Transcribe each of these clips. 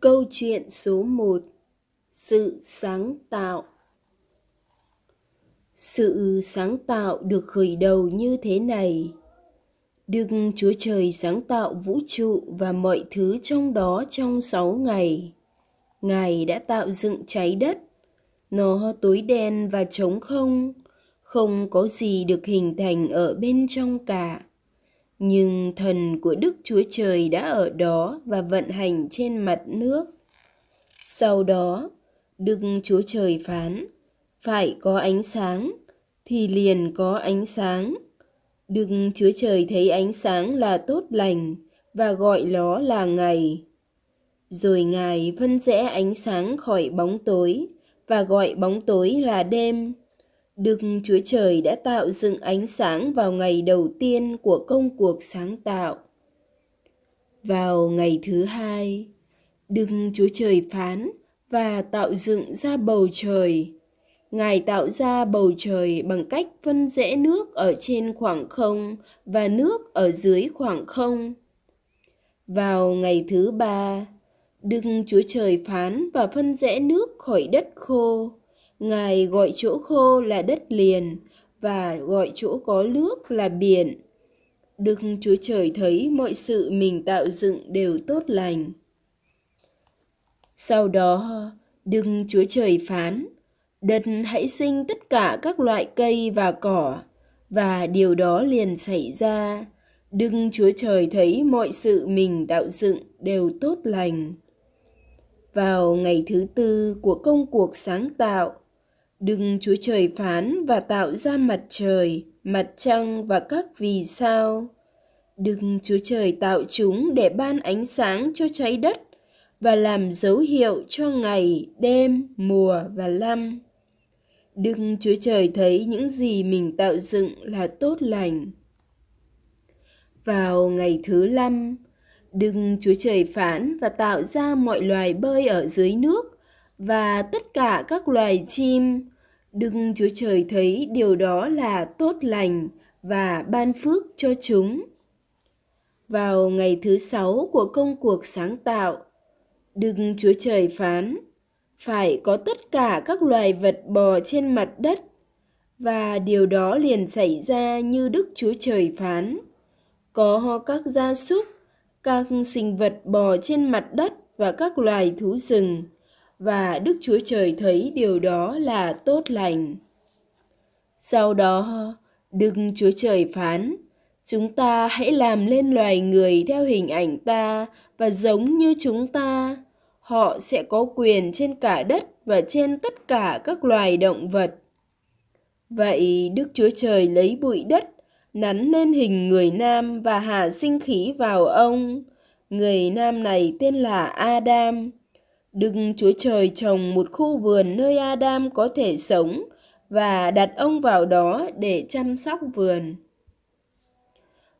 Câu chuyện số 1 Sự sáng tạo Sự sáng tạo được khởi đầu như thế này. Đức Chúa Trời sáng tạo vũ trụ và mọi thứ trong đó trong sáu ngày. Ngài đã tạo dựng trái đất. Nó tối đen và trống không, không có gì được hình thành ở bên trong cả nhưng thần của Đức Chúa Trời đã ở đó và vận hành trên mặt nước. Sau đó, Đức Chúa Trời phán, phải có ánh sáng, thì liền có ánh sáng. Đức Chúa Trời thấy ánh sáng là tốt lành và gọi nó là ngày. Rồi Ngài phân rẽ ánh sáng khỏi bóng tối và gọi bóng tối là đêm. Đức Chúa Trời đã tạo dựng ánh sáng vào ngày đầu tiên của công cuộc sáng tạo. Vào ngày thứ hai, Đức Chúa Trời phán và tạo dựng ra bầu trời. Ngài tạo ra bầu trời bằng cách phân rẽ nước ở trên khoảng không và nước ở dưới khoảng không. Vào ngày thứ ba, Đức Chúa Trời phán và phân rẽ nước khỏi đất khô Ngài gọi chỗ khô là đất liền và gọi chỗ có nước là biển. Đức Chúa Trời thấy mọi sự mình tạo dựng đều tốt lành. Sau đó, Đức Chúa Trời phán, đất hãy sinh tất cả các loại cây và cỏ, và điều đó liền xảy ra. Đức Chúa Trời thấy mọi sự mình tạo dựng đều tốt lành. Vào ngày thứ tư của công cuộc sáng tạo, Đừng Chúa Trời phán và tạo ra mặt trời, mặt trăng và các vì sao. Đừng Chúa Trời tạo chúng để ban ánh sáng cho trái đất và làm dấu hiệu cho ngày, đêm, mùa và năm. Đừng Chúa Trời thấy những gì mình tạo dựng là tốt lành. Vào ngày thứ năm, đừng Chúa Trời phán và tạo ra mọi loài bơi ở dưới nước và tất cả các loài chim Đức Chúa Trời thấy điều đó là tốt lành và ban phước cho chúng. Vào ngày thứ sáu của công cuộc sáng tạo, Đức Chúa Trời phán, phải có tất cả các loài vật bò trên mặt đất và điều đó liền xảy ra như Đức Chúa Trời phán. Có ho các gia súc, các sinh vật bò trên mặt đất và các loài thú rừng, và Đức Chúa Trời thấy điều đó là tốt lành. Sau đó, Đức Chúa Trời phán, chúng ta hãy làm lên loài người theo hình ảnh ta và giống như chúng ta. Họ sẽ có quyền trên cả đất và trên tất cả các loài động vật. Vậy Đức Chúa Trời lấy bụi đất, nắn lên hình người nam và hạ sinh khí vào ông. Người nam này tên là Adam đừng Chúa Trời trồng một khu vườn nơi Adam có thể sống và đặt ông vào đó để chăm sóc vườn.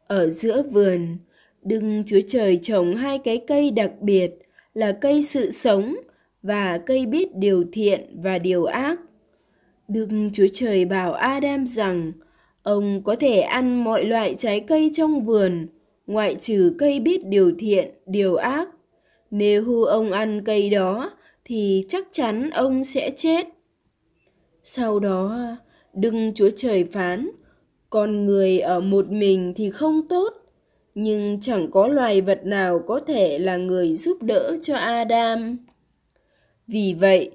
Ở giữa vườn, đừng Chúa Trời trồng hai cái cây đặc biệt là cây sự sống và cây biết điều thiện và điều ác. đừng Chúa Trời bảo Adam rằng ông có thể ăn mọi loại trái cây trong vườn, ngoại trừ cây biết điều thiện, điều ác nếu hư ông ăn cây đó thì chắc chắn ông sẽ chết. Sau đó, đừng Chúa Trời phán, con người ở một mình thì không tốt, nhưng chẳng có loài vật nào có thể là người giúp đỡ cho Adam. Vì vậy,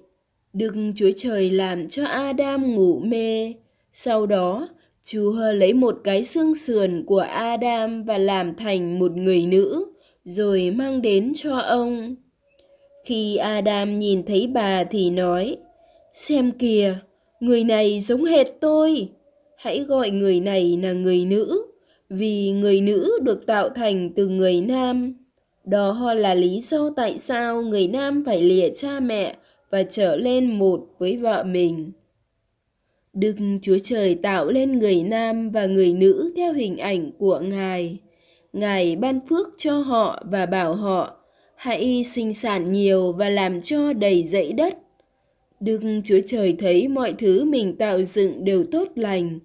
đừng Chúa Trời làm cho Adam ngủ mê. Sau đó, Chúa lấy một cái xương sườn của Adam và làm thành một người nữ rồi mang đến cho ông. Khi Adam nhìn thấy bà thì nói, xem kìa, người này giống hệt tôi. Hãy gọi người này là người nữ, vì người nữ được tạo thành từ người nam. Đó là lý do tại sao người nam phải lìa cha mẹ và trở lên một với vợ mình. Đức Chúa Trời tạo lên người nam và người nữ theo hình ảnh của Ngài. Ngài ban phước cho họ và bảo họ, hãy sinh sản nhiều và làm cho đầy dẫy đất. Đức Chúa Trời thấy mọi thứ mình tạo dựng đều tốt lành,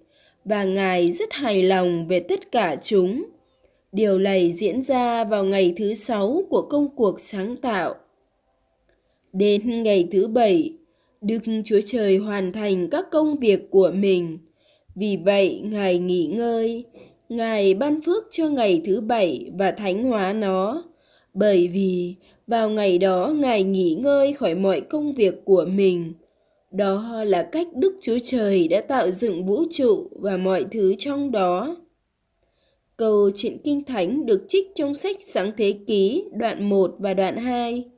và Ngài rất hài lòng về tất cả chúng. Điều này diễn ra vào ngày thứ sáu của công cuộc sáng tạo. Đến ngày thứ bảy, Đức Chúa Trời hoàn thành các công việc của mình. Vì vậy, Ngài nghỉ ngơi, Ngài ban phước cho ngày thứ bảy và thánh hóa nó, bởi vì vào ngày đó Ngài nghỉ ngơi khỏi mọi công việc của mình. Đó là cách Đức Chúa Trời đã tạo dựng vũ trụ và mọi thứ trong đó. Câu chuyện Kinh Thánh được trích trong sách Sáng Thế Ký đoạn 1 và đoạn 2.